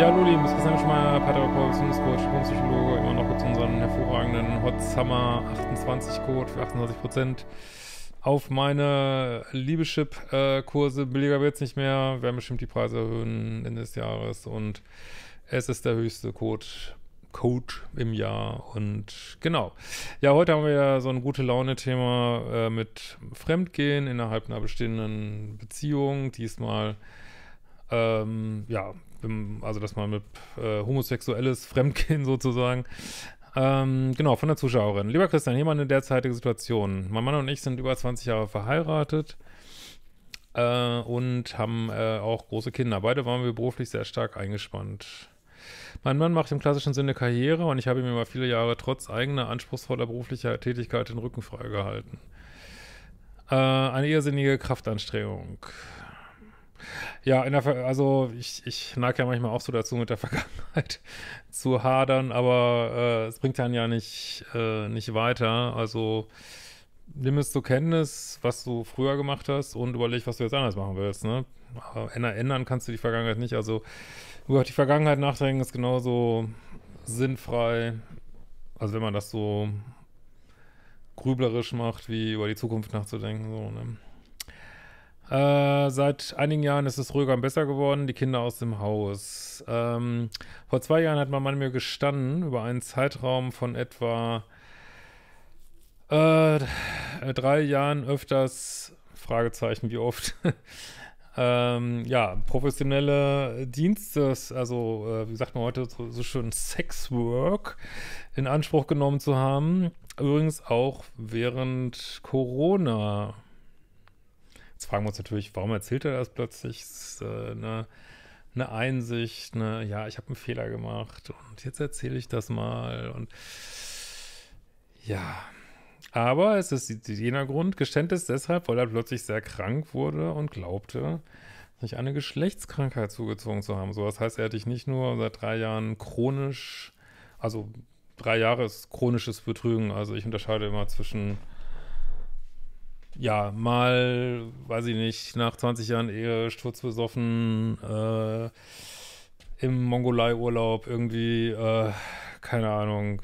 Ja, hallo lieben, das ist Christian Schmeier, Paterapeutionscoach, Psychologe, immer noch mit unseren hervorragenden Hot Summer 28 Code für 28% auf meine Liebeschip-Kurse. Billiger wird es nicht mehr, werden bestimmt die Preise erhöhen Ende des Jahres und es ist der höchste Code Code im Jahr und genau. Ja, heute haben wir ja so ein gute Laune-Thema äh, mit Fremdgehen innerhalb einer bestehenden Beziehung. Diesmal ähm, ja, also dass man mit äh, homosexuelles Fremdgehen sozusagen. Ähm, genau, von der Zuschauerin. Lieber Christian, jemand in eine derzeitige Situation. Mein Mann und ich sind über 20 Jahre verheiratet äh, und haben äh, auch große Kinder. Beide waren wir beruflich sehr stark eingespannt. Mein Mann macht im klassischen Sinne Karriere und ich habe ihm über viele Jahre trotz eigener anspruchsvoller beruflicher Tätigkeit den Rücken freigehalten. Äh, eine irrsinnige Kraftanstrengung. Ja, der, also ich, ich neige ja manchmal auch so dazu, mit der Vergangenheit zu hadern, aber äh, es bringt einen ja nicht, äh, nicht weiter. Also nimm es zur Kenntnis, was du früher gemacht hast und überleg, was du jetzt anders machen willst. Ne? Äh, änder, ändern kannst du die Vergangenheit nicht. Also über die Vergangenheit nachdenken ist genauso sinnfrei, also wenn man das so grüblerisch macht, wie über die Zukunft nachzudenken. So, ne? Äh, seit einigen Jahren ist es ruhiger und besser geworden, die Kinder aus dem Haus. Ähm, vor zwei Jahren hat mein Mann mir gestanden, über einen Zeitraum von etwa äh, drei Jahren öfters, Fragezeichen, wie oft, ähm, ja, professionelle Dienste, also äh, wie sagt man heute so, so schön, Sexwork in Anspruch genommen zu haben. Übrigens auch während Corona. Jetzt fragen wir uns natürlich, warum erzählt er das plötzlich? Das eine, äh, eine, Einsicht, eine, ja, ich habe einen Fehler gemacht und jetzt erzähle ich das mal und ja. Aber es ist jener Grund, Geständnis deshalb, weil er plötzlich sehr krank wurde und glaubte, sich eine Geschlechtskrankheit zugezogen zu haben. So, das heißt, er hat dich nicht nur seit drei Jahren chronisch, also drei Jahre ist chronisches Betrügen. Also ich unterscheide immer zwischen ja, mal, weiß ich nicht, nach 20 Jahren Ehe, sturzbesoffen, äh, im Mongolei-Urlaub irgendwie, äh, keine Ahnung,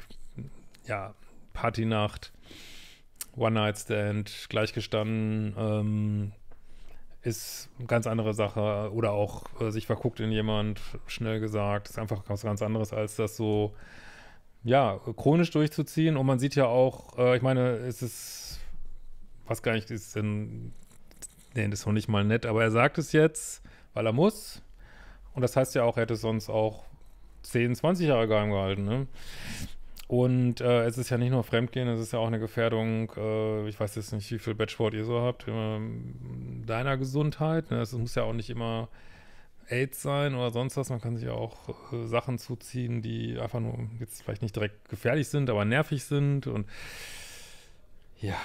ja, Partynacht, One-Night-Stand, gleichgestanden, ähm, ist eine ganz andere Sache. Oder auch äh, sich verguckt in jemand, schnell gesagt, ist einfach was ganz anderes, als das so, ja, chronisch durchzuziehen. Und man sieht ja auch, äh, ich meine, es ist weiß gar nicht, ist denn, nee, das ist noch nicht mal nett, aber er sagt es jetzt, weil er muss. Und das heißt ja auch, er hätte sonst auch 10, 20 Jahre geheim gehalten, ne? Und äh, es ist ja nicht nur Fremdgehen, es ist ja auch eine Gefährdung, äh, ich weiß jetzt nicht, wie viel Batchboard ihr so habt, deiner Gesundheit. Ne? Es muss ja auch nicht immer AIDS sein oder sonst was. Man kann sich ja auch äh, Sachen zuziehen, die einfach nur jetzt vielleicht nicht direkt gefährlich sind, aber nervig sind. Und ja,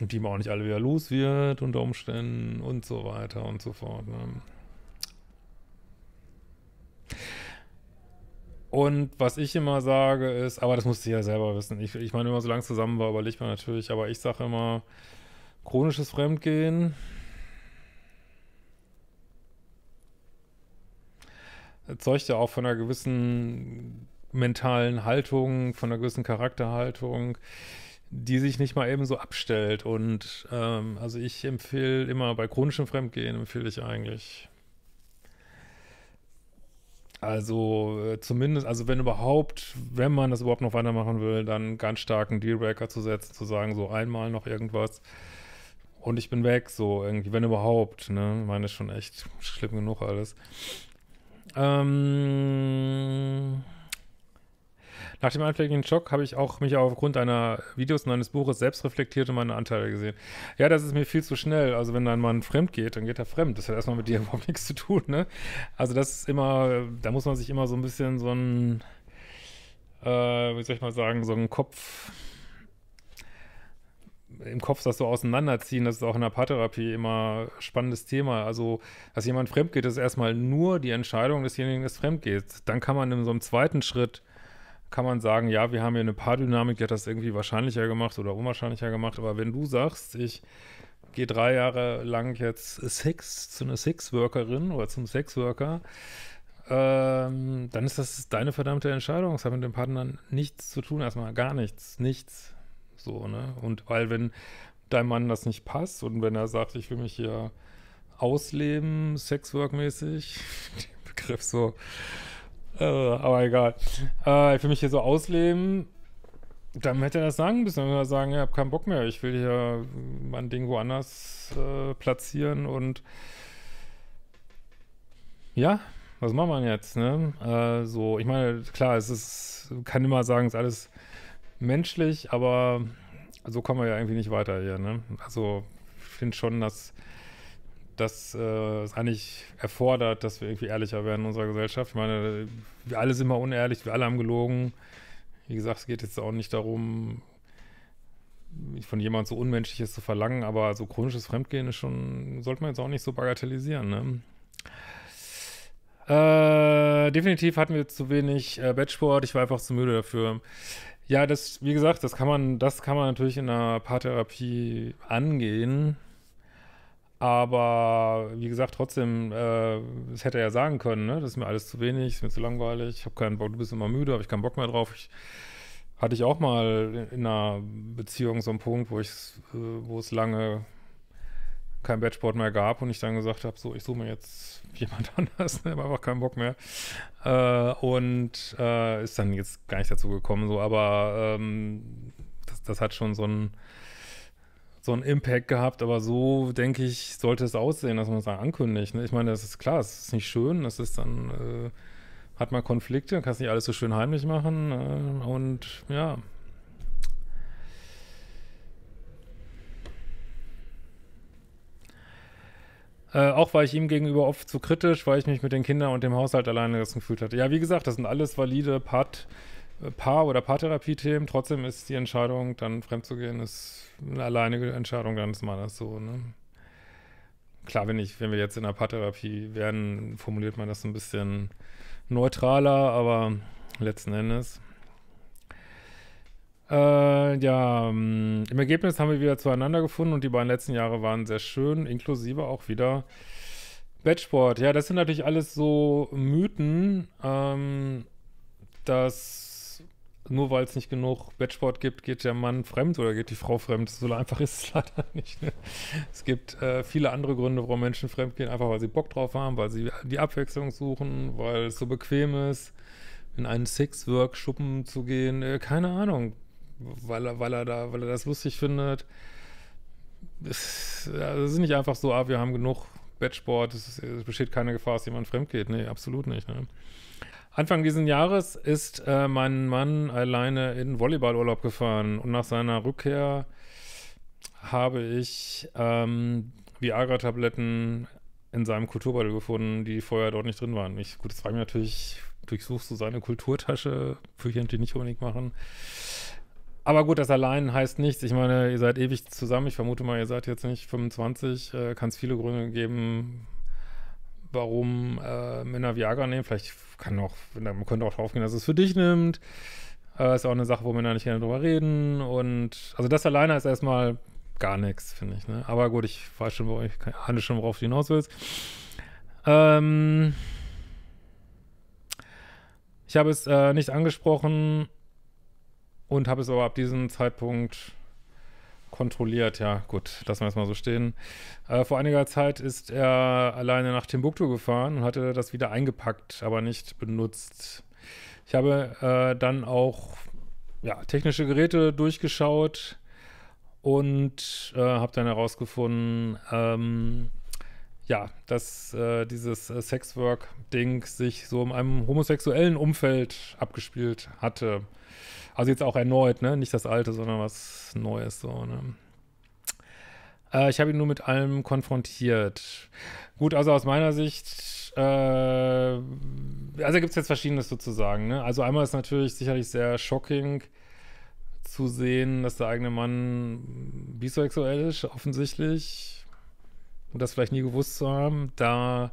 und die man auch nicht alle wieder los wird unter Umständen und so weiter und so fort. Ne? Und was ich immer sage ist, aber das musst du ja selber wissen. Ich, ich meine, immer so lange zusammen war, überlegt man natürlich, aber ich sage immer, chronisches Fremdgehen. Zeugt ja auch von einer gewissen mentalen Haltung, von einer gewissen Charakterhaltung die sich nicht mal eben so abstellt. Und ähm, also ich empfehle immer bei chronischem Fremdgehen empfehle ich eigentlich. Also äh, zumindest, also wenn überhaupt, wenn man das überhaupt noch weitermachen will, dann ganz starken Dealbreaker zu setzen, zu sagen, so einmal noch irgendwas und ich bin weg, so irgendwie, wenn überhaupt, ne? Ich meine, ist schon echt schlimm genug alles. Ähm. Nach dem anfänglichen Schock habe ich auch mich aufgrund einer Videos und eines Buches selbst reflektiert und meine Anteile gesehen. Ja, das ist mir viel zu schnell. Also wenn dein Mann Fremd geht, dann geht er fremd. Das hat erstmal mit dir überhaupt nichts zu tun, ne? Also das ist immer, da muss man sich immer so ein bisschen so ein, äh, wie soll ich mal sagen, so ein Kopf im Kopf das so auseinanderziehen, das ist auch in der Paartherapie immer spannendes Thema. Also, dass jemand fremd geht, ist erstmal nur die Entscheidung desjenigen, das fremd geht. Dann kann man in so einem zweiten Schritt kann man sagen, ja, wir haben hier eine Paardynamik, die hat das irgendwie wahrscheinlicher gemacht oder unwahrscheinlicher gemacht. Aber wenn du sagst, ich gehe drei Jahre lang jetzt Sex zu einer Sexworkerin oder zum Sexworker, ähm, dann ist das deine verdammte Entscheidung. Es hat mit dem Partner nichts zu tun, erstmal gar nichts, nichts. So, ne? Und weil, wenn dein Mann das nicht passt und wenn er sagt, ich will mich hier ausleben, Sexwork-mäßig, den Begriff so äh, aber egal. Äh, ich will mich hier so ausleben. Dann hätte er das sagen müssen. Dann würde er sagen, ich habe keinen Bock mehr. Ich will hier mein Ding woanders äh, platzieren und ja, was macht man jetzt, ne? Äh, so, ich meine, klar, es ist, kann immer sagen, es ist alles menschlich, aber so kommen wir ja irgendwie nicht weiter hier, ne? Also, ich finde schon, dass das äh, ist eigentlich erfordert, dass wir irgendwie ehrlicher werden in unserer Gesellschaft. Ich meine, wir alle sind mal unehrlich, wir alle haben gelogen. Wie gesagt, es geht jetzt auch nicht darum, von jemandem so Unmenschliches zu verlangen, aber so chronisches Fremdgehen ist schon, sollte man jetzt auch nicht so bagatellisieren, ne? Äh, definitiv hatten wir zu wenig äh, Bettsport, ich war einfach zu müde dafür. Ja, das, wie gesagt, das kann man, das kann man natürlich in einer Paartherapie angehen. Aber wie gesagt, trotzdem, äh, hätte er ja sagen können, ne? das ist mir alles zu wenig, ist mir zu langweilig, ich habe keinen Bock, du bist immer müde, habe ich keinen Bock mehr drauf. Ich, hatte ich auch mal in einer Beziehung so einen Punkt, wo ich, äh, wo es lange kein Bettsport mehr gab und ich dann gesagt habe, so, ich suche mir jetzt jemand anders, ne? habe einfach keinen Bock mehr. Äh, und äh, ist dann jetzt gar nicht dazu gekommen, so, aber ähm, das, das hat schon so ein so einen Impact gehabt, aber so, denke ich, sollte es aussehen, dass man es das ankündigt. Ne? Ich meine, das ist klar, es ist nicht schön, das ist dann, äh, hat man Konflikte, kann es nicht alles so schön heimlich machen äh, und ja. Äh, auch war ich ihm gegenüber oft zu kritisch, weil ich mich mit den Kindern und dem Haushalt alleine gefühlt hatte. Ja, wie gesagt, das sind alles valide Part- Paar- oder Paartherapie-Themen. Trotzdem ist die Entscheidung, dann fremdzugehen, ist eine alleinige Entscheidung deines Mannes. So, ne? Klar, wenn, ich, wenn wir jetzt in der Paartherapie wären, formuliert man das ein bisschen neutraler, aber letzten Endes. Äh, ja, mm, im Ergebnis haben wir wieder zueinander gefunden und die beiden letzten Jahre waren sehr schön, inklusive auch wieder Bettsport. Ja, das sind natürlich alles so Mythen, ähm, dass nur weil es nicht genug Bettsport gibt, geht der Mann fremd oder geht die Frau fremd. So einfach ist es leider nicht. Ne? Es gibt äh, viele andere Gründe, warum Menschen fremd gehen, einfach weil sie Bock drauf haben, weil sie die Abwechslung suchen, weil es so bequem ist, in einen Six-Work-Schuppen zu gehen. Äh, keine Ahnung, weil er, weil er da, weil er das lustig findet. Es, also ist nicht einfach so, ah, wir haben genug Bettsport, es, es besteht keine Gefahr, dass jemand fremd geht. Nee, absolut nicht. Ne? Anfang dieses Jahres ist äh, mein Mann alleine in Volleyballurlaub gefahren und nach seiner Rückkehr habe ich ähm, Viagra-Tabletten in seinem Kulturbeutel gefunden, die vorher dort nicht drin waren. Ich, gut, das frage ich natürlich, durchsuchst du seine Kulturtasche, würde ich natürlich nicht unbedingt machen. Aber gut, das allein heißt nichts. Ich meine, ihr seid ewig zusammen. Ich vermute mal, ihr seid jetzt nicht 25. Äh, Kann es viele Gründe geben, warum äh, Männer Viagra nehmen. Vielleicht kann auch, man könnte auch drauf gehen, dass es für dich nimmt. Äh, ist auch eine Sache, wo Männer nicht gerne drüber reden. Und also das alleine ist erstmal gar nichts, finde ich. Ne? Aber gut, ich weiß schon, wo ich ahne schon, worauf du hinaus willst. Ähm ich habe es äh, nicht angesprochen und habe es aber ab diesem Zeitpunkt kontrolliert. Ja, gut, lassen wir es mal so stehen. Äh, vor einiger Zeit ist er alleine nach Timbuktu gefahren und hatte das wieder eingepackt, aber nicht benutzt. Ich habe äh, dann auch ja, technische Geräte durchgeschaut und äh, habe dann herausgefunden, ähm, ja, dass äh, dieses äh, Sexwork-Ding sich so in einem homosexuellen Umfeld abgespielt hatte. Also jetzt auch erneut, ne? Nicht das Alte, sondern was Neues so, ne? äh, ich habe ihn nur mit allem konfrontiert. Gut, also aus meiner Sicht, äh, also gibt es jetzt Verschiedenes sozusagen, ne? Also einmal ist natürlich sicherlich sehr shocking zu sehen, dass der eigene Mann bisexuell ist, offensichtlich und das vielleicht nie gewusst zu haben, da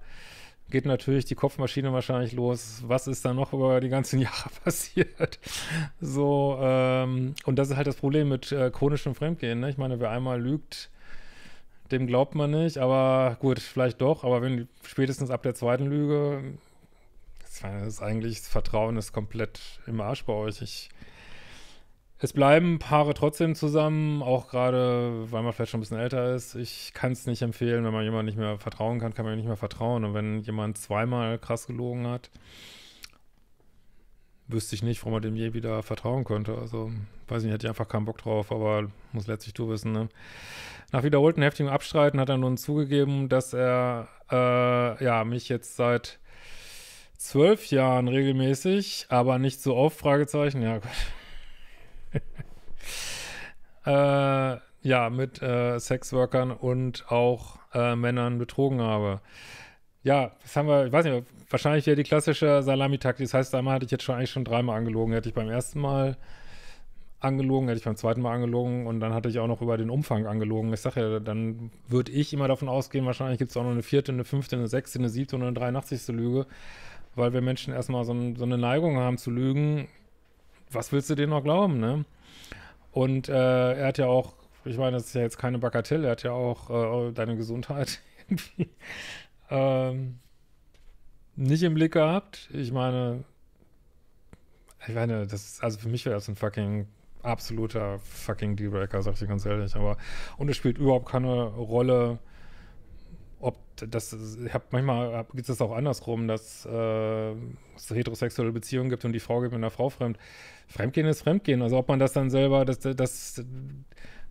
geht natürlich die Kopfmaschine wahrscheinlich los. Was ist da noch über die ganzen Jahre passiert? So, ähm, und das ist halt das Problem mit äh, chronischem Fremdgehen. Ne? Ich meine, wer einmal lügt, dem glaubt man nicht, aber gut, vielleicht doch, aber wenn spätestens ab der zweiten Lüge, das ist eigentlich, das Vertrauen ist komplett im Arsch bei euch. Ich es bleiben Paare trotzdem zusammen, auch gerade, weil man vielleicht schon ein bisschen älter ist. Ich kann es nicht empfehlen, wenn man jemand nicht mehr vertrauen kann, kann man nicht mehr vertrauen. Und wenn jemand zweimal krass gelogen hat, wüsste ich nicht, warum man dem je wieder vertrauen könnte. Also, weiß nicht, hätte ich einfach keinen Bock drauf, aber muss letztlich du wissen, ne? Nach wiederholten heftigen Abstreiten hat er nun zugegeben, dass er, äh, ja, mich jetzt seit zwölf Jahren regelmäßig, aber nicht so oft, Fragezeichen, ja Gott äh, ja, mit äh, Sexworkern und auch äh, Männern betrogen habe. Ja, das haben wir, ich weiß nicht, wahrscheinlich wäre die klassische Salamitaktik. Das heißt, einmal hatte ich jetzt schon eigentlich schon dreimal angelogen. Hätte ich beim ersten Mal angelogen, hätte ich beim zweiten Mal angelogen und dann hatte ich auch noch über den Umfang angelogen. Ich sage ja, dann würde ich immer davon ausgehen, wahrscheinlich gibt es auch noch eine vierte, eine fünfte, eine sechste, eine siebte und eine 83. Lüge, weil wir Menschen erstmal so, so eine Neigung haben zu lügen. Was willst du denen noch glauben, ne? Und äh, er hat ja auch, ich meine, das ist ja jetzt keine Bagatelle, er hat ja auch äh, deine Gesundheit irgendwie ähm, nicht im Blick gehabt. Ich meine, ich meine, das ist, also für mich wäre das ein fucking absoluter fucking Dealbreaker, sag ich dir ganz ehrlich. Aber und es spielt überhaupt keine Rolle, ob das. Ich habe manchmal gibt es das auch andersrum, dass äh, es heterosexuelle Beziehungen gibt und die Frau geht mit einer Frau fremd. Fremdgehen ist Fremdgehen. Also ob man das dann selber, das, das,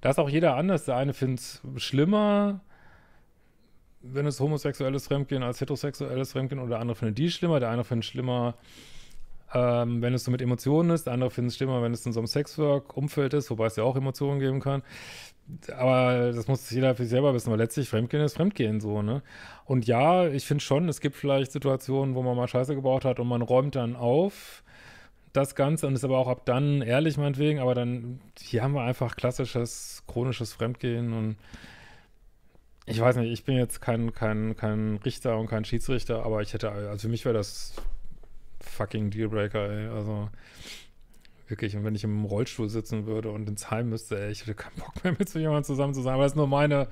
das ist auch jeder anders. Der eine findet es schlimmer, wenn es homosexuelles Fremdgehen als heterosexuelles Fremdgehen oder der andere findet die schlimmer, der eine findet es schlimmer, ähm, wenn es so mit Emotionen ist, andere finden es schlimmer, wenn es in so einem Sexwork-Umfeld ist, wobei es ja auch Emotionen geben kann. Aber das muss jeder für sich selber wissen, weil letztlich Fremdgehen ist Fremdgehen so, ne? Und ja, ich finde schon, es gibt vielleicht Situationen, wo man mal Scheiße gebraucht hat und man räumt dann auf das Ganze und ist aber auch ab dann ehrlich meinetwegen, aber dann, hier haben wir einfach klassisches, chronisches Fremdgehen und ich weiß nicht, ich bin jetzt kein, kein, kein Richter und kein Schiedsrichter, aber ich hätte, also für mich wäre das fucking Dealbreaker, ey. Also wirklich, und wenn ich im Rollstuhl sitzen würde und ins Heim müsste, ey, ich hätte keinen Bock mehr mit so jemandem zusammen zu sein. Aber das ist nur meine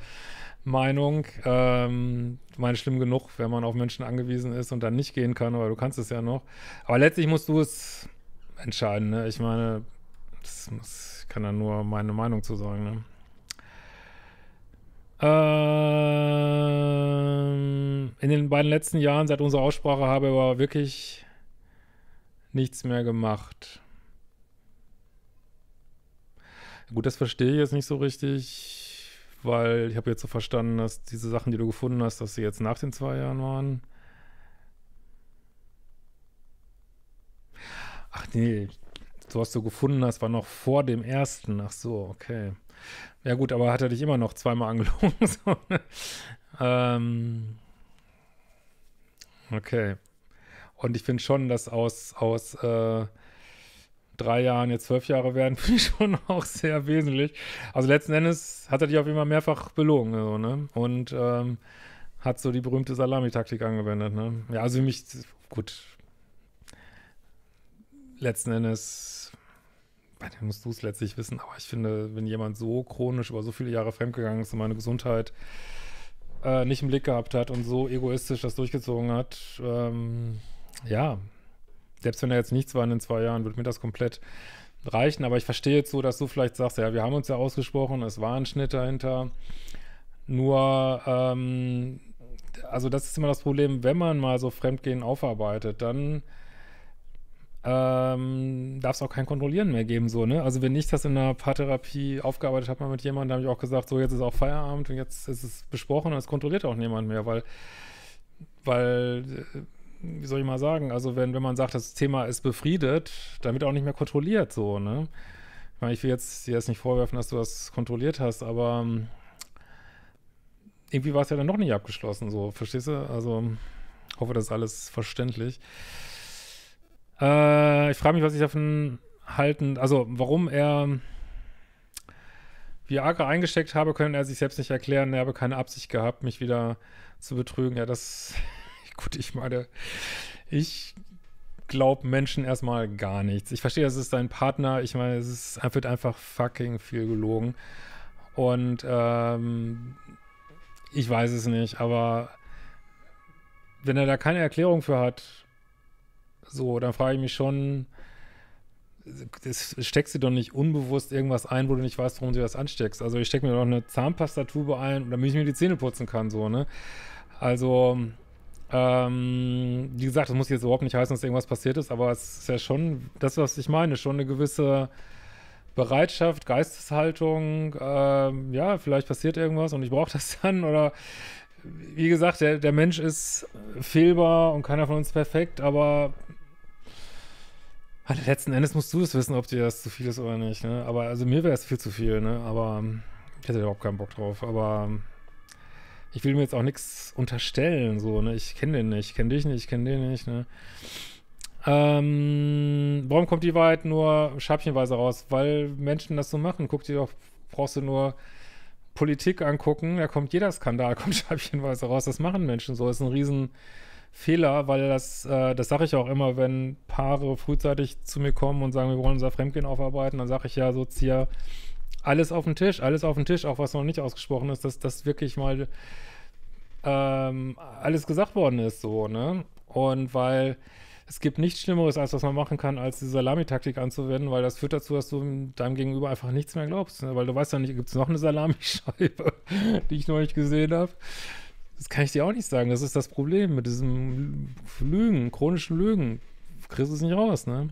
Meinung. Ähm, meine schlimm genug, wenn man auf Menschen angewiesen ist und dann nicht gehen kann, aber du kannst es ja noch. Aber letztlich musst du es entscheiden, ne? Ich meine, das muss, ich kann da nur meine Meinung zu sagen, ne? Ähm, in den beiden letzten Jahren seit unserer Aussprache habe ich aber wirklich nichts mehr gemacht. Gut, das verstehe ich jetzt nicht so richtig, weil ich habe jetzt so verstanden, dass diese Sachen, die du gefunden hast, dass sie jetzt nach den zwei Jahren waren. Ach nee, so hast du gefunden hast, war noch vor dem ersten. Ach so, okay. Ja gut, aber hat er dich immer noch zweimal angelogen. Ne? ähm, okay. Und ich finde schon, dass aus, aus äh, drei Jahren jetzt zwölf Jahre werden, finde ich schon auch sehr wesentlich. Also letzten Endes hat er dich auf jeden Fall mehrfach belogen. So, ne? Und ähm, hat so die berühmte Salamitaktik angewendet. Ne? Ja, also für mich, gut. Letzten Endes bei dem musst du es letztlich wissen, aber ich finde, wenn jemand so chronisch über so viele Jahre fremdgegangen ist und meine Gesundheit äh, nicht im Blick gehabt hat und so egoistisch das durchgezogen hat, ähm, ja, selbst wenn da jetzt nichts war in den zwei Jahren, würde mir das komplett reichen. Aber ich verstehe jetzt so, dass du vielleicht sagst, ja, wir haben uns ja ausgesprochen, es war ein Schnitt dahinter. Nur, ähm, also das ist immer das Problem, wenn man mal so Fremdgehen aufarbeitet, dann ähm, darf es auch kein Kontrollieren mehr geben, so, ne? Also wenn ich das in einer Paartherapie aufgearbeitet habe mit jemandem, da habe ich auch gesagt, so jetzt ist auch Feierabend und jetzt ist es besprochen und es kontrolliert auch niemand mehr, weil, weil äh, wie soll ich mal sagen, also wenn, wenn man sagt, das Thema ist befriedet, dann wird auch nicht mehr kontrolliert so, ne? Ich meine, ich will jetzt dir jetzt nicht vorwerfen, dass du das kontrolliert hast, aber ähm, irgendwie war es ja dann noch nicht abgeschlossen, so, verstehst du? Also, hoffe, das ist alles verständlich. Äh, ich frage mich, was ich davon halten, also warum er Viagra eingesteckt habe, können er sich selbst nicht erklären. Er habe keine Absicht gehabt, mich wieder zu betrügen. Ja, das gut, ich meine, ich glaube Menschen erstmal gar nichts. Ich verstehe, das ist dein Partner. Ich meine, es ist, wird einfach fucking viel gelogen. Und ähm, ich weiß es nicht, aber wenn er da keine Erklärung für hat, so, dann frage ich mich schon, das steckst du doch nicht unbewusst irgendwas ein, wo du nicht weißt, warum du das ansteckst. Also ich stecke mir doch eine Zahnpastatube ein, damit ich mir die Zähne putzen kann, so, ne? Also, ähm, wie gesagt, das muss jetzt überhaupt nicht heißen, dass irgendwas passiert ist, aber es ist ja schon das, was ich meine, schon eine gewisse Bereitschaft, Geisteshaltung, ähm, ja, vielleicht passiert irgendwas und ich brauche das dann oder wie gesagt, der, der Mensch ist fehlbar und keiner von uns perfekt, aber also letzten Endes musst du es wissen, ob dir das zu viel ist oder nicht, ne? Aber also mir wäre es viel zu viel, ne? Aber ich hätte überhaupt keinen Bock drauf, aber ich will mir jetzt auch nichts unterstellen, so, ne? Ich kenne den nicht, kenne dich nicht, kenne den nicht, ne? Ähm, warum kommt die Wahrheit nur scheibchenweise raus? Weil Menschen das so machen. Guck dir doch, brauchst du nur Politik angucken, da kommt jeder Skandal, kommt scheibchenweise raus. Das machen Menschen so. Das ist ein Riesenfehler, weil das, äh, das sage ich auch immer, wenn Paare frühzeitig zu mir kommen und sagen, wir wollen unser Fremdgehen aufarbeiten, dann sage ich ja so, zieh alles auf den Tisch, alles auf den Tisch, auch was noch nicht ausgesprochen ist, dass das wirklich mal ähm, alles gesagt worden ist, so, ne? Und weil es gibt nichts Schlimmeres, als was man machen kann, als die Salamitaktik anzuwenden, weil das führt dazu, dass du deinem Gegenüber einfach nichts mehr glaubst. Ne? Weil du weißt ja nicht, gibt es noch eine Salamischeibe, die ich noch nicht gesehen habe. Das kann ich dir auch nicht sagen. Das ist das Problem mit diesem Lügen, chronischen Lügen. Du kriegst es nicht raus, ne?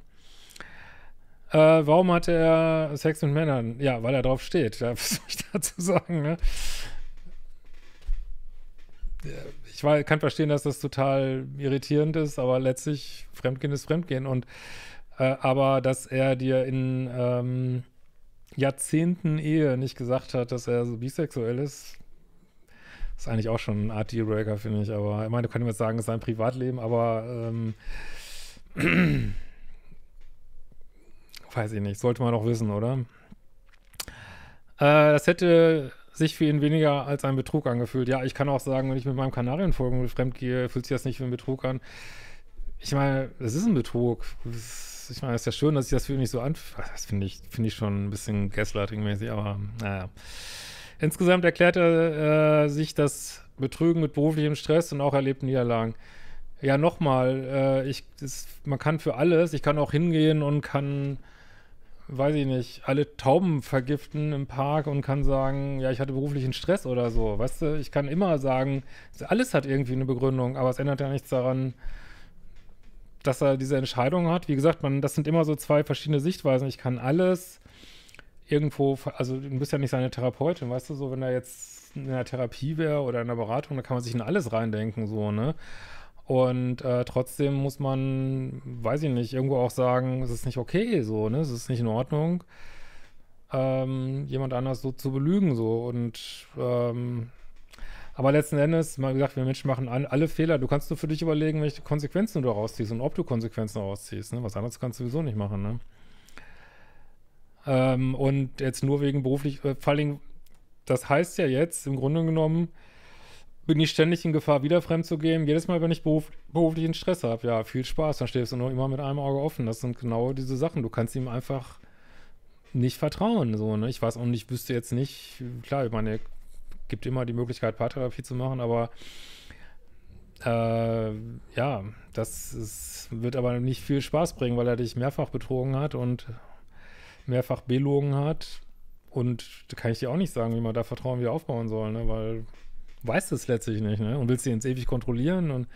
Äh, warum hatte er Sex mit Männern? Ja, weil er drauf steht. Ja, was soll ich dazu sagen? Ne? Ich war, kann verstehen, dass das total irritierend ist, aber letztlich Fremdgehen ist Fremdgehen. Und äh, aber dass er dir in ähm, Jahrzehnten Ehe nicht gesagt hat, dass er so bisexuell ist, ist eigentlich auch schon ein Art Dealbreaker, finde ich. Aber ich meine, du könntest jetzt sagen, es ist sein Privatleben, aber ähm, Weiß ich nicht, sollte man doch wissen, oder? Äh, das hätte sich für ihn weniger als ein Betrug angefühlt. Ja, ich kann auch sagen, wenn ich mit meinem Kanarienvogel fremd gehe, fühlt sich das nicht wie ein Betrug an. Ich meine, es ist ein Betrug. Ich meine, es ist ja schön, dass ich das für ihn nicht so anfühle. Das finde ich, find ich schon ein bisschen gaslighting-mäßig, aber naja. Insgesamt erklärt er äh, sich das Betrügen mit beruflichem Stress und auch erlebten Niederlagen. Ja, nochmal, äh, man kann für alles, ich kann auch hingehen und kann weiß ich nicht, alle Tauben vergiften im Park und kann sagen, ja, ich hatte beruflichen Stress oder so. Weißt du, ich kann immer sagen, alles hat irgendwie eine Begründung, aber es ändert ja nichts daran, dass er diese Entscheidung hat. Wie gesagt, man, das sind immer so zwei verschiedene Sichtweisen. Ich kann alles irgendwo, also du bist ja nicht seine Therapeutin, weißt du, so wenn er jetzt in einer Therapie wäre oder in einer Beratung, da kann man sich in alles reindenken, so, ne? Und äh, trotzdem muss man, weiß ich nicht, irgendwo auch sagen, es ist nicht okay, so, ne? Es ist nicht in Ordnung, ähm, jemand anders so zu belügen, so. Und, ähm, aber letzten Endes, mal gesagt, wir Menschen machen alle Fehler. Du kannst nur für dich überlegen, welche Konsequenzen du daraus ziehst und ob du Konsequenzen rausziehst, ne? Was anderes kannst du sowieso nicht machen, ne? Ähm, und jetzt nur wegen beruflich, äh, vor allem, das heißt ja jetzt im Grunde genommen, bin ich ständig in Gefahr, wieder fremd zu gehen. Jedes Mal, wenn ich beruf, beruflichen Stress habe, ja, viel Spaß, dann stehst du nur immer mit einem Auge offen. Das sind genau diese Sachen. Du kannst ihm einfach nicht vertrauen. So, ne? Ich weiß auch nicht, wüsste jetzt nicht, klar, ich meine, er gibt immer die Möglichkeit, Paartherapie zu machen, aber äh, ja, das ist, wird aber nicht viel Spaß bringen, weil er dich mehrfach betrogen hat und mehrfach belogen hat. Und da kann ich dir auch nicht sagen, wie man da Vertrauen wieder aufbauen soll, ne? weil weißt es letztlich nicht, ne? Und willst sie ins ewig kontrollieren. Und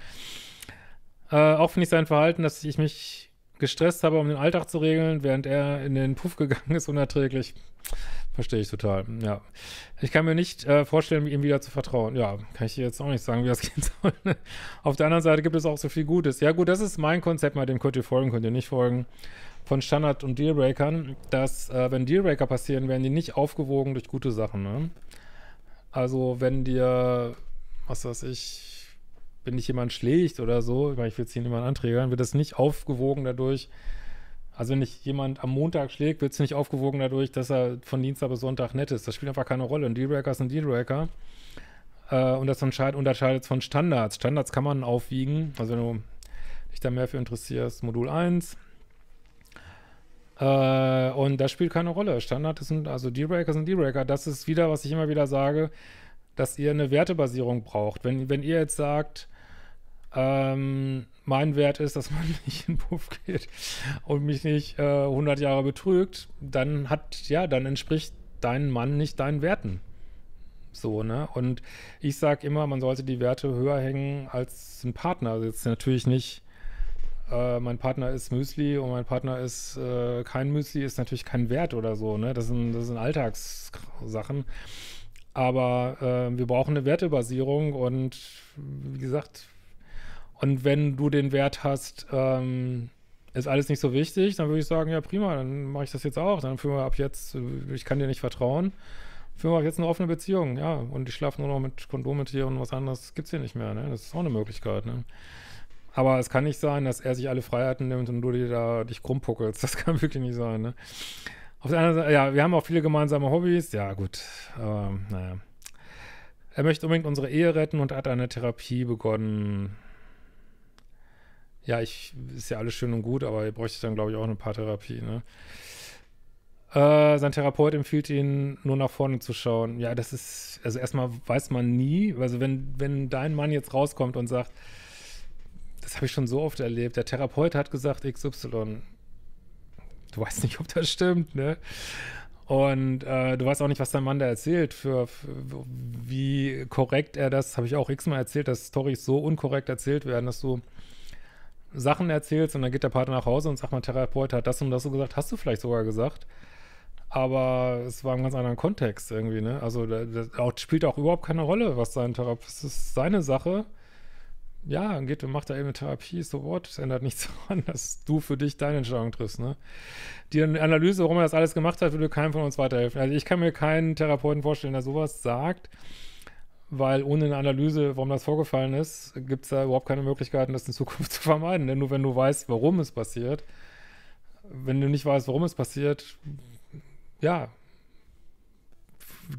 äh, auch finde ich sein Verhalten, dass ich mich gestresst habe, um den Alltag zu regeln, während er in den Puff gegangen ist, unerträglich. Verstehe ich total, ja. Ich kann mir nicht äh, vorstellen, ihm wieder zu vertrauen. Ja, kann ich dir jetzt auch nicht sagen, wie das gehen soll. Ne? Auf der anderen Seite gibt es auch so viel Gutes. Ja gut, das ist mein Konzept, mal dem könnt ihr folgen, könnt ihr nicht folgen, von Standard- und Dealbreakern, dass, äh, wenn Dealbreaker passieren, werden die nicht aufgewogen durch gute Sachen, ne? Also, wenn dir, was weiß ich, wenn dich jemand schlägt oder so, ich meine, ich will jetzt hier niemanden anträgern, wird das nicht aufgewogen dadurch, also wenn dich jemand am Montag schlägt, wird es nicht aufgewogen dadurch, dass er von Dienstag bis Sonntag nett ist. Das spielt einfach keine Rolle. Ein D-Racker ist ein D-Racker. Äh, und das unterscheidet es von Standards. Standards kann man aufwiegen. Also wenn du dich da mehr für interessierst, Modul 1, äh, und das spielt keine Rolle. Standard also sind, also D-Raker sind D-Raker. Das ist wieder, was ich immer wieder sage, dass ihr eine Wertebasierung braucht. Wenn, wenn ihr jetzt sagt, ähm, mein Wert ist, dass man nicht in den Puff geht und mich nicht äh, 100 Jahre betrügt, dann hat, ja, dann entspricht dein Mann nicht deinen Werten. So, ne? Und ich sage immer, man sollte die Werte höher hängen als ein Partner. Also jetzt natürlich nicht äh, mein Partner ist Müsli und mein Partner ist äh, kein Müsli, ist natürlich kein Wert oder so. Ne? Das, sind, das sind Alltagssachen. Aber äh, wir brauchen eine Wertebasierung und wie gesagt, und wenn du den Wert hast, ähm, ist alles nicht so wichtig, dann würde ich sagen, ja prima, dann mache ich das jetzt auch. Dann führen wir ab jetzt, äh, ich kann dir nicht vertrauen, führen wir ab jetzt eine offene Beziehung, ja. Und ich schlafe nur noch mit Kondom mit dir und was anderes gibt es hier nicht mehr, ne? Das ist auch eine Möglichkeit, ne? Aber es kann nicht sein, dass er sich alle Freiheiten nimmt und du dir da dich krumpuckelst. Das kann wirklich nicht sein, ne? Auf der anderen Seite, ja, wir haben auch viele gemeinsame Hobbys. Ja, gut. Aber, ähm, naja. Er möchte unbedingt unsere Ehe retten und hat eine Therapie begonnen. Ja, ich, ist ja alles schön und gut, aber ihr bräuchtet dann, glaube ich, auch eine Paartherapie, ne? Äh, sein Therapeut empfiehlt ihn, nur nach vorne zu schauen. Ja, das ist, also erstmal weiß man nie, also wenn, wenn dein Mann jetzt rauskommt und sagt, das habe ich schon so oft erlebt. Der Therapeut hat gesagt, XY, du weißt nicht, ob das stimmt, ne? Und äh, du weißt auch nicht, was dein Mann da erzählt, für, für wie korrekt er das, habe ich auch x-mal erzählt, dass Storys so unkorrekt erzählt werden, dass du Sachen erzählst und dann geht der Partner nach Hause und sagt, mein Therapeut hat das und das so gesagt, hast du vielleicht sogar gesagt. Aber es war im ganz anderen Kontext irgendwie, ne? Also das, das spielt auch überhaupt keine Rolle, was sein Therapeut, das ist seine Sache ja, geht und macht da eben eine Therapie, so what, es ändert nichts daran, dass du für dich deine Entscheidung triffst, ne? Die Analyse, warum er das alles gemacht hat, würde keinem von uns weiterhelfen. Also ich kann mir keinen Therapeuten vorstellen, der sowas sagt, weil ohne eine Analyse, warum das vorgefallen ist, gibt es da überhaupt keine Möglichkeiten, das in Zukunft zu vermeiden. Denn nur wenn du weißt, warum es passiert, wenn du nicht weißt, warum es passiert, ja,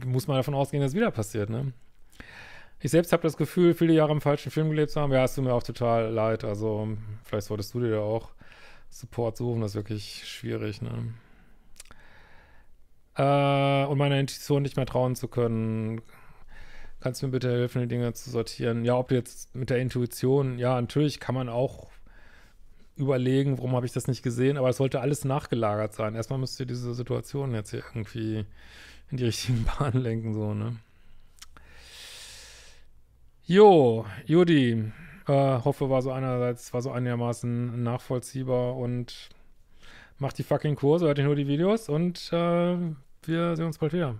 muss man davon ausgehen, dass es wieder passiert, ne? Ich selbst habe das Gefühl, viele Jahre im falschen Film gelebt zu haben. Ja, es tut mir auch total leid. Also, vielleicht solltest du dir da auch Support suchen. Das ist wirklich schwierig, ne? Äh, und meiner Intuition nicht mehr trauen zu können. Kannst du mir bitte helfen, die Dinge zu sortieren? Ja, ob jetzt mit der Intuition, ja, natürlich kann man auch überlegen, warum habe ich das nicht gesehen, aber es sollte alles nachgelagert sein. Erstmal müsst ihr diese Situation jetzt hier irgendwie in die richtigen Bahnen lenken, so, ne? Jo, Judy. Äh, hoffe, war so einerseits, war so einigermaßen nachvollziehbar und macht die fucking Kurse, hört ihr nur die Videos und äh, wir sehen uns bald wieder.